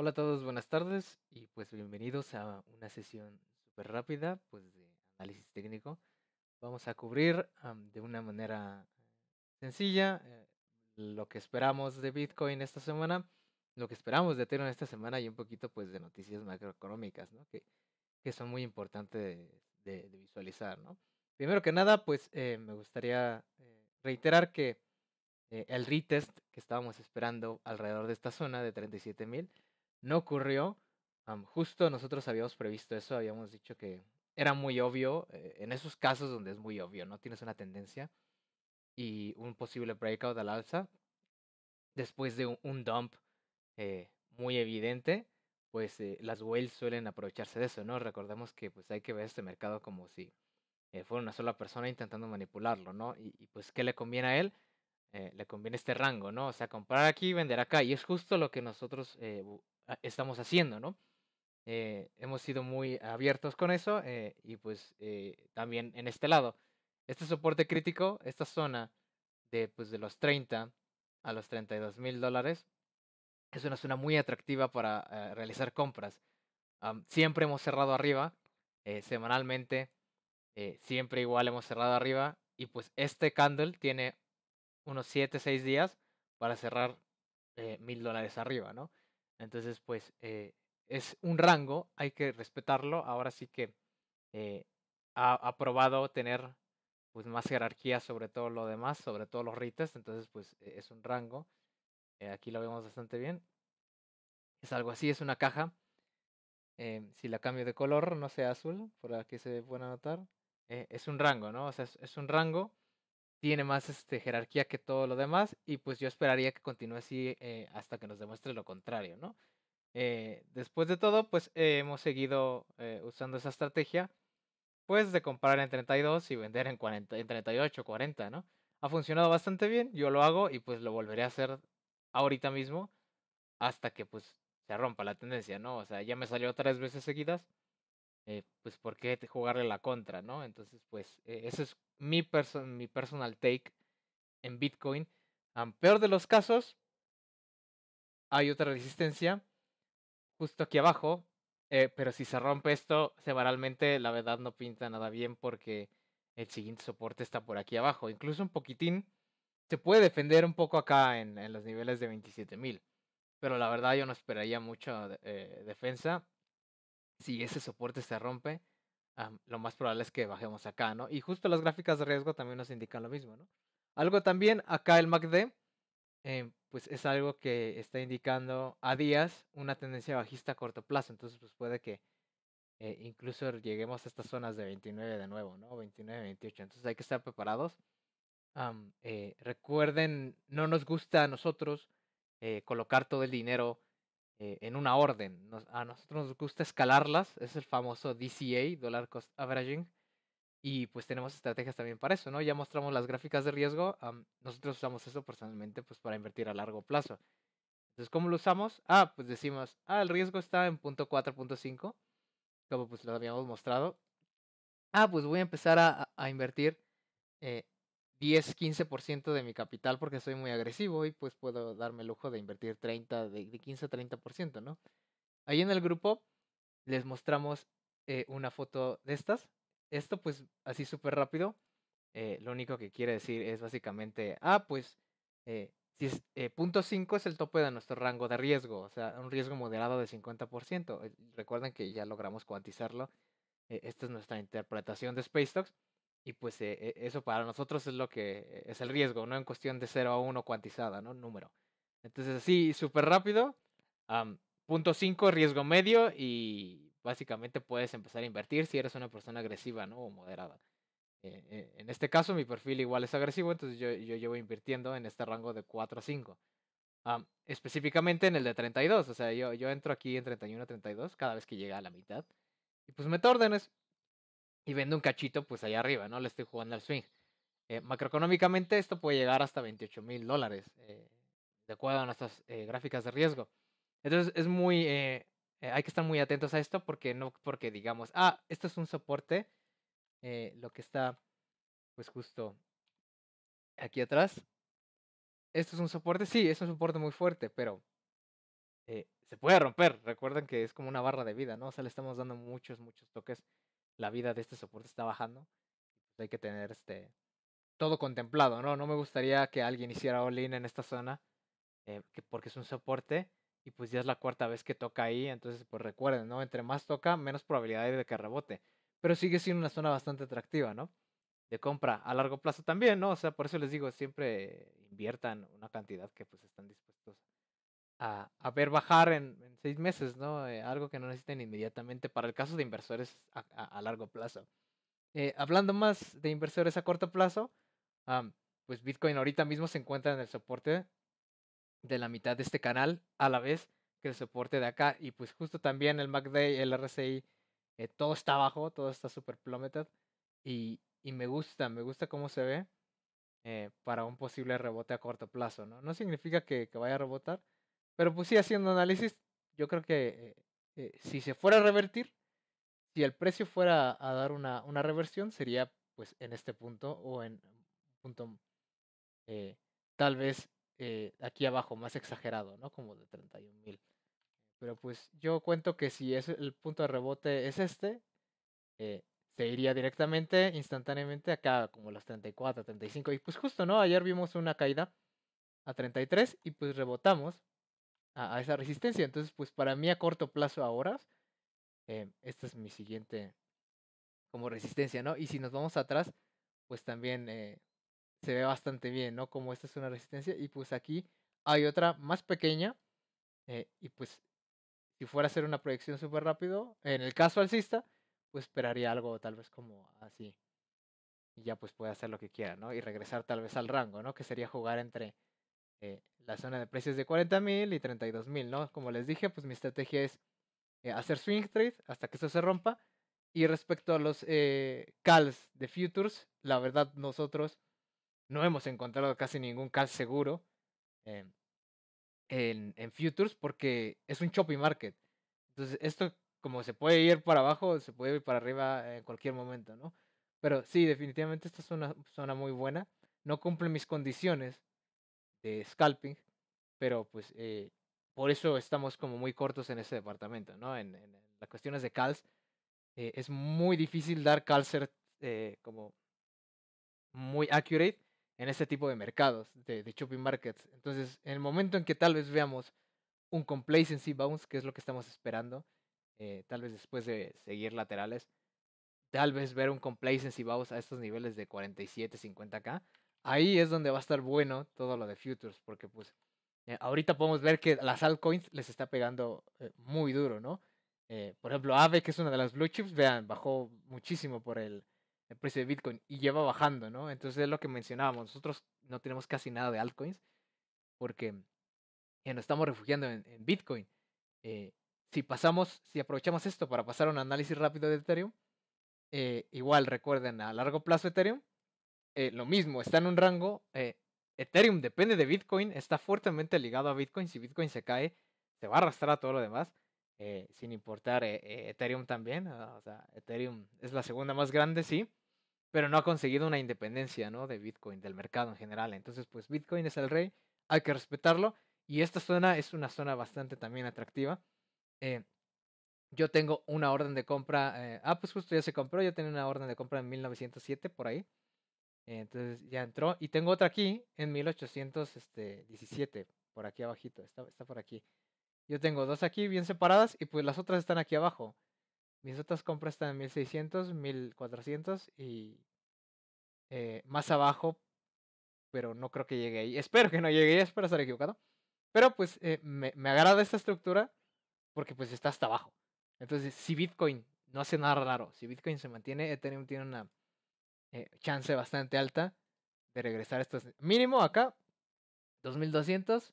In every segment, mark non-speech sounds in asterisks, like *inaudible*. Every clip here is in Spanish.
Hola a todos, buenas tardes y pues bienvenidos a una sesión súper rápida pues de análisis técnico. Vamos a cubrir de una manera eh, sencilla eh, lo que esperamos de Bitcoin esta semana, lo que esperamos de Ethereum esta semana y un poquito pues de noticias macroeconómicas, ¿no? Que, son muy importantes de, visualizar, ¿no? Primero que nada, pues eh, me gustaría reiterar que el retest que estábamos esperando alrededor de esta zona de 37.000 no ocurrió. justo nosotros habíamos previsto eso, habíamos dicho que era muy obvio, eh, en esos casos donde es muy obvio, ¿no? Tienes una tendencia y un posible breakout al alza. Después de un, dump eh, muy evidente, pues eh, las whales suelen aprovecharse de eso, ¿no? Recordemos que pues hay que ver este mercado como si fuera una sola persona intentando manipularlo, ¿no? Y, pues, ¿qué le conviene a él? le conviene este rango, ¿no? O sea, comprar aquí vender acá. Y es justo lo que nosotros estamos haciendo, ¿no? Eh, hemos sido muy abiertos con eso eh, y pues eh, también en este lado. Este soporte crítico, esta zona de, pues, de los 30 a los 32 mil dólares, es una zona muy atractiva para realizar compras. siempre hemos cerrado arriba, semanalmente, siempre igual hemos cerrado arriba y pues este candle tiene unos 7, 6 días para cerrar mil dólares arriba, ¿no? Entonces, pues eh, es un rango, hay que respetarlo. Ahora sí que eh, ha aprobado tener pues más jerarquía sobre todo lo demás, sobre todo los rites, entonces pues e, es un rango. Eh, aquí lo vemos bastante bien. Es algo así, es una caja. si la cambio de color, no sea azul, por aquí se puede notar. es un rango, ¿no? O sea, es un rango tiene más este, jerarquía que todo lo demás y pues yo esperaría que continúe así eh, hasta que nos demuestre lo contrario, ¿no? Eh, después de todo, pues eh, hemos seguido usando esa estrategia, pues de comprar en 32 y vender en, 40, en 38, 40, ¿no? Ha funcionado bastante bien, yo lo hago y pues lo volveré a hacer ahorita mismo hasta que pues se rompa la tendencia, ¿no? O sea, ya me salió tres veces seguidas eh, pues por qué jugarle la contra, ¿no? Entonces, pues e, eso es mi, mi personal take en Bitcoin. en peor de los casos, hay otra resistencia justo aquí abajo, eh, pero si se rompe esto semanalmente, la verdad no pinta nada bien porque el siguiente soporte está por aquí abajo, incluso un poquitín. Se puede defender un poco acá en, los niveles de 27.000, pero la verdad yo no esperaría mucha eh, defensa si ese soporte se rompe, lo más probable es que bajemos acá, ¿no? Y justo las gráficas de riesgo también nos indican lo mismo, ¿no? Algo también, acá el MACD, eh, pues es algo que está indicando a días una tendencia bajista a corto plazo, entonces pues puede que eh, incluso lleguemos a estas zonas de 29 de nuevo, ¿no? 29, 28, entonces hay que estar preparados. Eh, recuerden, no nos gusta a nosotros colocar todo el dinero eh, en una orden. a nosotros nos gusta escalarlas, es el famoso DCA, Dollar Cost Averaging, y pues tenemos estrategias también para eso, ¿no? Ya mostramos las gráficas de riesgo, nosotros usamos eso personalmente pues para invertir a largo plazo. Entonces, ¿cómo lo usamos? Ah, pues decimos, ah, el riesgo está en punto .5, como pues lo habíamos mostrado. Ah, pues voy a empezar a, invertir eh, 10, 15% de mi capital porque soy muy agresivo y pues puedo darme el lujo de invertir 30, de, 15 a 30%, ¿no? Ahí en el grupo les mostramos eh, una foto de estas. Esto pues así súper rápido. Eh, lo único que quiere decir es básicamente, ah, pues eh, si es, es el tope de nuestro rango de riesgo, o sea, un riesgo moderado de 50%. recuerden que ya logramos cuantizarlo. esta es nuestra interpretación de Space Talks. Y pues e, e, eso para nosotros es lo que es el riesgo, ¿no? En cuestión de 0 a 1 cuantizada, ¿no? Número. Entonces así, súper rápido. punto 5, riesgo medio y básicamente puedes empezar a invertir si eres una persona agresiva, ¿no? O moderada. Eh, eh, en este caso mi perfil igual es agresivo, entonces yo, llevo invirtiendo en este rango de 4 a 5. específicamente en el de 32, o sea, yo, yo entro aquí en 31 a 32 cada vez que llega a la mitad. Y pues meto órdenes y vende un cachito pues allá arriba, ¿no? Le estoy jugando al swing. Eh, macroeconómicamente esto puede llegar hasta 28 mil dólares, eh, de acuerdo a nuestras eh, gráficas de riesgo. Entonces es muy, hay que estar muy atentos a esto porque no, porque digamos, ah, esto es un soporte, lo que está pues justo aquí atrás. Esto es un soporte, sí, es un soporte muy fuerte, pero se puede romper. Recuerden que es como una barra de vida, ¿no? O sea, le estamos dando muchos, muchos toques la vida de este soporte está bajando. hay que tener este todo contemplado, ¿no? No me gustaría que alguien hiciera all-in en esta zona, eh, porque es un soporte y pues ya es la cuarta vez que toca ahí, entonces pues recuerden, ¿no? Entre más toca, menos probabilidad hay de que rebote, pero sigue siendo una zona bastante atractiva, ¿no? De compra a largo plazo también, ¿no? O sea, por eso les digo, siempre inviertan una cantidad que pues están dispuestos a, ver bajar en, en, seis meses, ¿no? Eh, algo que no necesiten inmediatamente para el caso de inversores a, largo plazo. Eh, hablando más de inversores a corto plazo, pues Bitcoin ahorita mismo se encuentra en el soporte de la mitad de este canal, a la vez que el soporte de acá, y pues justo también el MACD, el RSI, eh, todo está abajo, todo está super plummeted, y, y me gusta, me gusta cómo se ve eh, para un posible rebote a corto plazo, ¿no? No significa que vaya a rebotar, pero pues sí, haciendo análisis, yo creo que eh, eh, si se fuera a revertir, si el precio fuera a dar una, reversión, sería pues en este punto o en punto eh, tal vez aquí abajo más exagerado, ¿no? Como de 31 mil. Pero pues yo cuento que si es el punto de rebote es este, se iría directamente, instantáneamente acá, como los 34, 35. Y pues justo, ¿no? Ayer vimos una caída a 33 y pues rebotamos a, esa resistencia. Entonces, pues para mí a corto plazo ahora, eh, esta es mi siguiente como resistencia, ¿no? Y si nos vamos atrás, pues también eh, se ve bastante bien, ¿no? Como esta es una resistencia y pues aquí hay otra más pequeña eh, y pues si fuera a hacer una proyección súper rápido, en el caso alcista, pues esperaría algo tal vez como así. Y ya pues puede hacer lo que quiera, ¿no? Y regresar tal vez al rango, ¿no? Que sería jugar entre eh, la zona de precios de 40.000 y 32.000, ¿no? Como les dije, pues mi estrategia es eh, hacer swing trade hasta que eso se rompa. Y respecto a los eh, calls de futures, la verdad nosotros no hemos encontrado casi ningún call seguro eh, en, en, futures porque es un choppy market. Entonces esto como se puede ir para abajo, se puede ir para arriba en cualquier momento, ¿no? Pero sí, definitivamente esta es una zona muy buena. No cumple mis condiciones de scalping, pero pues eh, por eso estamos como muy cortos en ese departamento, ¿no? En, en, las cuestiones de calls, eh, es muy difícil dar calls eh, como muy accurate en este tipo de mercados, de, de, shopping markets. Entonces, en el momento en que tal vez veamos un complacency bounce, que es lo que estamos esperando, eh, tal vez después de seguir laterales, tal vez ver un complacency bounce a estos niveles de 47, 50k, ahí es donde va a estar bueno todo lo de futures, porque pues eh, ahorita podemos ver que las altcoins les está pegando eh, muy duro, ¿no? Eh, por ejemplo, Aave, que es una de las blue chips, vean, bajó muchísimo por el, precio de Bitcoin y lleva bajando, ¿no? Entonces es lo que mencionábamos, nosotros no tenemos casi nada de altcoins porque nos estamos refugiando en, en Bitcoin. si pasamos, si aprovechamos esto para pasar un análisis rápido de Ethereum, igual recuerden, a largo plazo Ethereum eh, lo mismo, está en un rango. Eh, Ethereum depende de Bitcoin, está fuertemente ligado a Bitcoin. Si Bitcoin se cae, se va a arrastrar a todo lo demás, eh, sin importar Ethereum también. Ah, o sea, Ethereum es la segunda más grande, sí, pero no ha conseguido una independencia ¿no? de Bitcoin, del mercado en general. Entonces, pues Bitcoin es el rey, hay que respetarlo. Y esta zona es una zona bastante también atractiva. yo tengo una orden de compra. ah, pues justo ya se compró. Yo tenía una orden de compra en 1907 por ahí. Entonces ya entró. Y tengo otra aquí en 1817, este, por aquí abajito, está, por aquí. Yo tengo dos aquí bien separadas y pues las otras están aquí abajo. Mis otras compras están en 1600, 1400 y eh, más abajo, pero no creo que llegue ahí. *laughs* Espero que no llegue ahí, espero estar equivocado. Pero pues eh, me, me, agrada esta estructura porque pues está hasta abajo. Entonces, si Bitcoin no hace nada raro, si Bitcoin se mantiene, Ethereum tiene una eh, chance bastante alta de regresar a estos. Mínimo acá, 2200.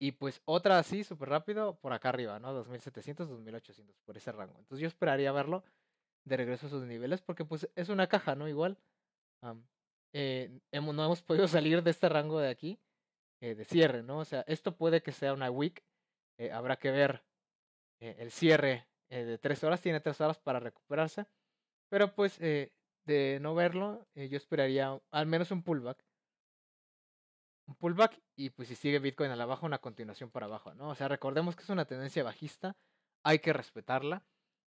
Y pues otra así, súper rápido, por acá arriba, ¿no? 2700, 2800, por ese rango. Entonces yo esperaría verlo de regreso a sus niveles, porque pues es una caja, ¿no? Igual. Eh, hemos, no hemos podido *laughs* salir de este rango de aquí, eh, de cierre, ¿no? O sea, esto puede que sea una week. habrá que ver el cierre de tres horas. Tiene tres horas para recuperarse. Pero pues de no verlo, eh, yo esperaría al menos un pullback. Un pullback y pues si sigue Bitcoin a la baja, una continuación para abajo, ¿no? O sea, recordemos que es una tendencia bajista, hay que respetarla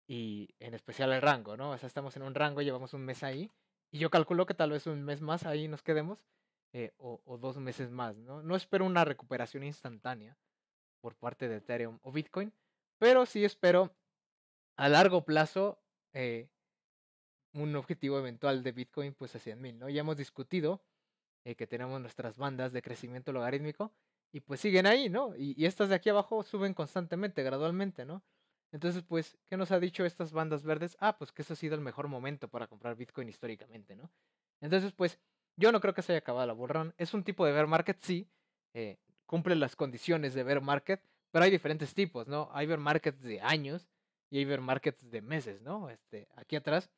y en especial el rango, ¿no? O sea, estamos en un rango, llevamos un mes ahí y yo calculo que tal vez un mes más ahí nos quedemos eh, o, dos meses más, ¿no? No espero una recuperación instantánea por parte de Ethereum o Bitcoin, pero sí espero a largo plazo eh, un objetivo eventual de Bitcoin pues a 100.000, ¿no? Ya hemos discutido eh, que tenemos nuestras bandas de crecimiento logarítmico y pues siguen ahí, ¿no? Y, estas de aquí abajo suben constantemente, gradualmente, ¿no? Entonces, pues, ¿qué nos ha dicho estas bandas verdes? Ah, pues que eso ha sido el mejor momento para comprar Bitcoin históricamente, ¿no? Entonces, pues, yo no creo que se haya acabado la burrón Es un tipo de bear market, sí, eh, cumple las condiciones de bear market, pero hay diferentes tipos, ¿no? Hay bear markets de años y hay bear markets de meses, ¿no? Este, aquí atrás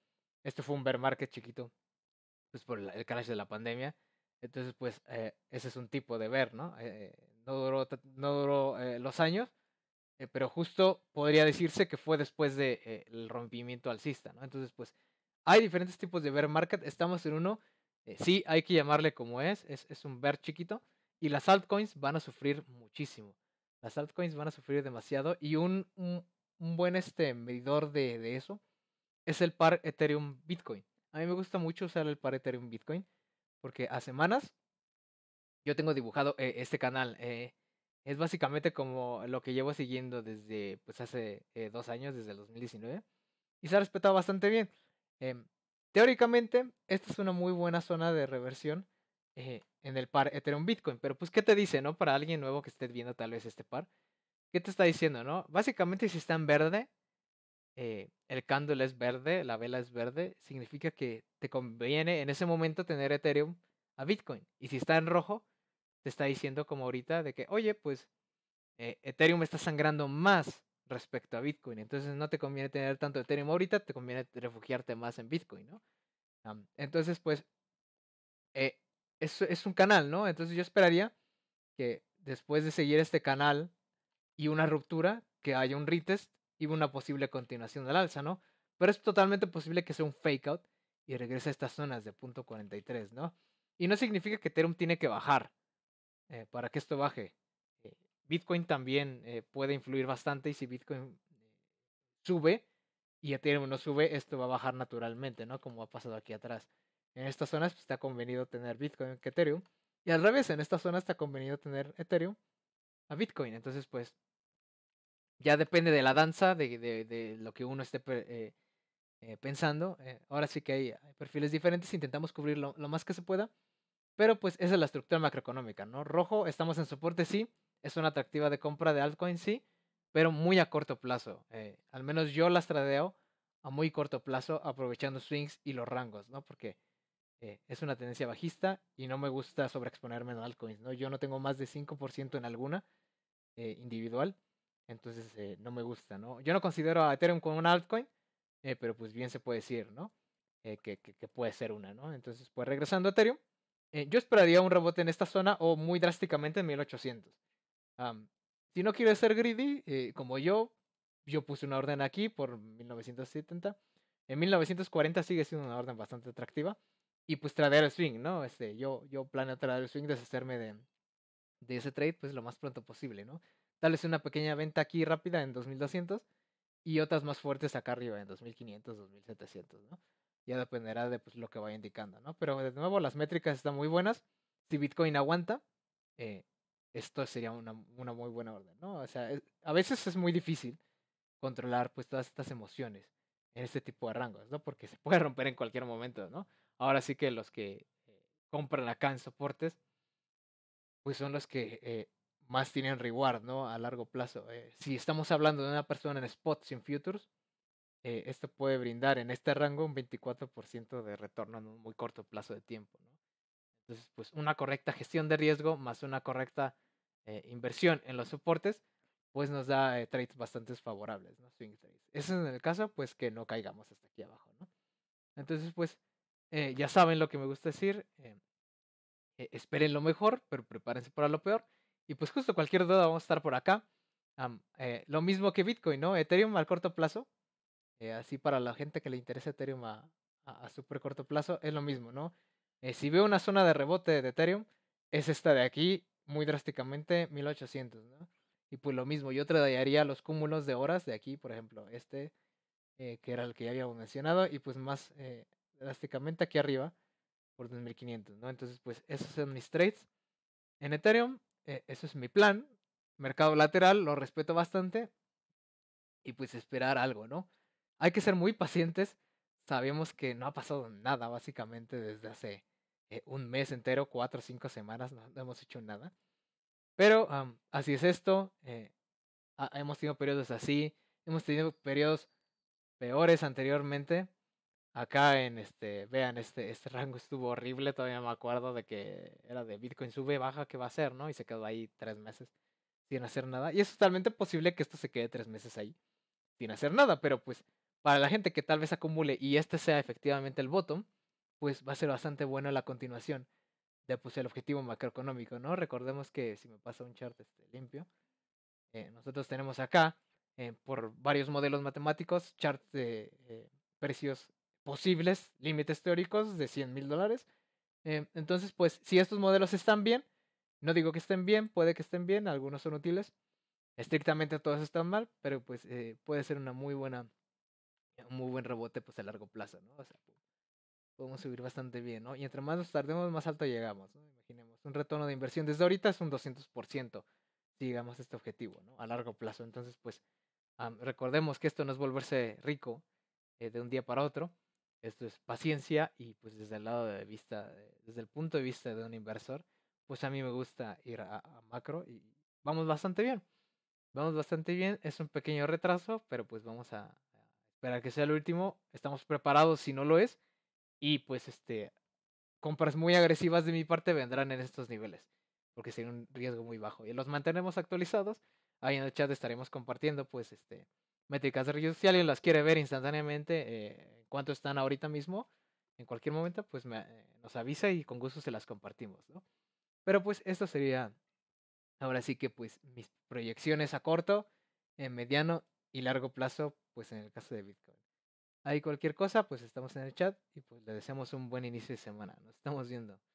este fue un bear market chiquito, pues por el crash de la pandemia. Entonces, pues eh, ese es un tipo de bear, ¿no? Eh, eh, no duró, no duró eh, los años, pero justo podría decirse que fue después del de, el rompimiento alcista, ¿no? Entonces, pues hay diferentes tipos de bear market. Estamos en uno, sí, hay que llamarle como es, es, es un bear chiquito. Y las altcoins van a sufrir muchísimo. Las altcoins van a sufrir demasiado y un, un, un buen este, medidor de, de eso es el par Ethereum Bitcoin. A mí me gusta mucho usar el par Ethereum Bitcoin porque a semanas yo tengo dibujado eh, este canal. Eh, es básicamente como lo que llevo siguiendo desde pues hace eh, dos años, desde el 2019. Y se ha respetado bastante bien. Em, teóricamente, esta es una muy buena zona de reversión en el par Ethereum Bitcoin. Pero pues, ¿qué te dice, no? Para alguien nuevo que esté viendo tal vez este par. ¿Qué te está diciendo, no? Básicamente, si está en verde, eh, el candle es verde, la vela es verde, significa que te conviene en ese momento tener Ethereum a Bitcoin. Y si está en rojo, te está diciendo como ahorita de que, oye, pues eh, Ethereum está sangrando más respecto a Bitcoin. Entonces no te conviene tener tanto Ethereum ahorita, te conviene refugiarte más en Bitcoin, ¿no? entonces, pues, eh, es, es un canal, ¿no? Entonces yo esperaría que después de seguir este canal y una ruptura, que haya un retest y una posible continuación del alza, ¿no? Pero es totalmente posible que sea un fake out y regrese a estas zonas de punto 43, ¿no? Y no significa que Ethereum tiene que bajar eh, para que esto baje. Eh, Bitcoin también eh, puede influir bastante y si Bitcoin sube y Ethereum no sube, esto va a bajar naturalmente, ¿no? Como ha pasado aquí atrás. En estas zonas pues, está convenido tener Bitcoin que Ethereum. Y al revés, en estas zonas está convenido tener Ethereum a Bitcoin. Entonces, pues, ya depende de la danza, de, lo que uno esté eh, eh, pensando. Eh, ahora sí que hay, perfiles diferentes, intentamos cubrir lo, más que se pueda, pero pues esa es la estructura macroeconómica, ¿no? Rojo, estamos en soporte, sí, es una atractiva de compra de altcoins, sí, pero muy a corto plazo. al menos yo las tradeo a muy corto plazo, aprovechando swings y los rangos, ¿no? Porque es una tendencia bajista y no me gusta sobreexponerme en altcoins, ¿no? Yo no tengo más de 5% en alguna individual entonces, eh, no me gusta, ¿no? Yo no considero a Ethereum como una altcoin, eh, pero pues bien se puede decir, ¿no? Eh, que, que, que, puede ser una, ¿no? Entonces, pues regresando a Ethereum, eh, yo esperaría un rebote en esta zona o muy drásticamente en 1800. Um, si no quiero ser greedy, eh, como yo, yo puse una orden aquí por 1970. En 1940 sigue siendo una orden bastante atractiva. Y pues traer el swing, ¿no? Este, yo, yo planeo traer el swing, deshacerme de, de ese trade pues lo más pronto posible, ¿no? Tal una pequeña venta aquí rápida en 2200 y otras más fuertes acá arriba en 2500, 2700, ¿no? Ya dependerá de pues, lo que vaya indicando, ¿no? Pero de nuevo, las métricas están muy buenas. Si Bitcoin aguanta, eh, esto sería una, una, muy buena orden, ¿no? O sea, a veces es muy difícil controlar pues todas estas emociones en este tipo de rangos, ¿no? Porque se puede romper en cualquier momento, ¿no? Ahora sí que los que eh, compran acá en soportes, pues son los que eh, más tienen reward, ¿no? A largo plazo. Eh, si estamos hablando de una persona en spots sin futures, eh, esto puede brindar en este rango un 24% de retorno en un muy corto plazo de tiempo, ¿no? Entonces, pues una correcta gestión de riesgo más una correcta eh, inversión en los soportes, pues nos da trades bastante favorables, ¿no? Swing trades. Eso es en el caso, pues que no caigamos hasta aquí abajo, ¿no? Entonces, pues ya saben lo que me gusta decir. esperen lo mejor, pero prepárense para lo peor. Y pues justo cualquier duda vamos a estar por acá. Eh, lo mismo que Bitcoin, ¿no? Ethereum al corto plazo. Eh, así para la gente que le interesa Ethereum a, súper corto plazo, es lo mismo, ¿no? Eh, si veo una zona de rebote de Ethereum, es esta de aquí, muy drásticamente, 1800, ¿no? Y pues lo mismo, yo tradaría los cúmulos de horas de aquí, por ejemplo, este, que era el que ya habíamos mencionado, y pues más drásticamente aquí arriba, por 2500, ¿no? Entonces, pues esos son mis trades. En Ethereum, e, eso es mi plan. Mercado lateral, lo respeto bastante. Y pues esperar algo, ¿no? Hay que ser muy pacientes. Sabemos que no ha pasado nada, básicamente, desde hace eh, un mes entero, cuatro o cinco semanas, no, hemos hecho nada. Pero así es esto. Eh, hemos tenido periodos así. Hemos tenido periodos peores anteriormente acá en este, vean, este, este rango estuvo horrible, todavía me acuerdo de que era de Bitcoin sube, baja, ¿qué va a hacer? ¿no? Y se quedó ahí tres meses sin hacer nada. Y es totalmente posible que esto se quede tres meses ahí sin hacer nada, pero pues para la gente que tal vez acumule y este sea efectivamente el bottom, pues va a ser bastante bueno la continuación de pues el objetivo macroeconómico, ¿no? Recordemos que si me pasa un chart este, limpio, eh, nosotros tenemos acá, eh, por varios modelos matemáticos, charts de eh, precios posibles límites teóricos de 100 mil dólares. Eh, entonces, pues si estos modelos están bien, no digo que estén bien, puede que estén bien, algunos son útiles. Estrictamente todos están mal, pero pues eh, puede ser una muy buena, un muy buen rebote pues a largo plazo, ¿no? podemos subir bastante bien, ¿no? Y entre más nos tardemos, más alto llegamos, ¿no? Imaginemos, un retorno de inversión desde ahorita es un 200%, si llegamos a este objetivo, ¿no? A largo plazo. Entonces, pues, recordemos que esto no es volverse rico eh, de un día para otro, esto es paciencia y pues desde el lado de vista, desde el punto de vista de un inversor, pues a mí me gusta ir a, macro y vamos bastante bien. Vamos bastante bien, es un pequeño retraso, pero pues vamos a, esperar que sea el último. Estamos preparados si no lo es. Y pues este, compras muy agresivas de mi parte vendrán en estos niveles, porque sería un riesgo muy bajo. Y los mantenemos actualizados. Ahí en el chat estaremos compartiendo pues este, métricas de redes Si alguien las quiere ver instantáneamente, eh, en están ahorita mismo, en cualquier momento, pues eh, nos avisa y con gusto se las compartimos, ¿no? Pero pues esto sería, ahora sí que pues mis proyecciones a corto, en mediano y largo plazo, pues en el caso de Bitcoin. hay cualquier cosa, pues estamos en el chat y pues le deseamos un buen inicio de semana. Nos estamos viendo.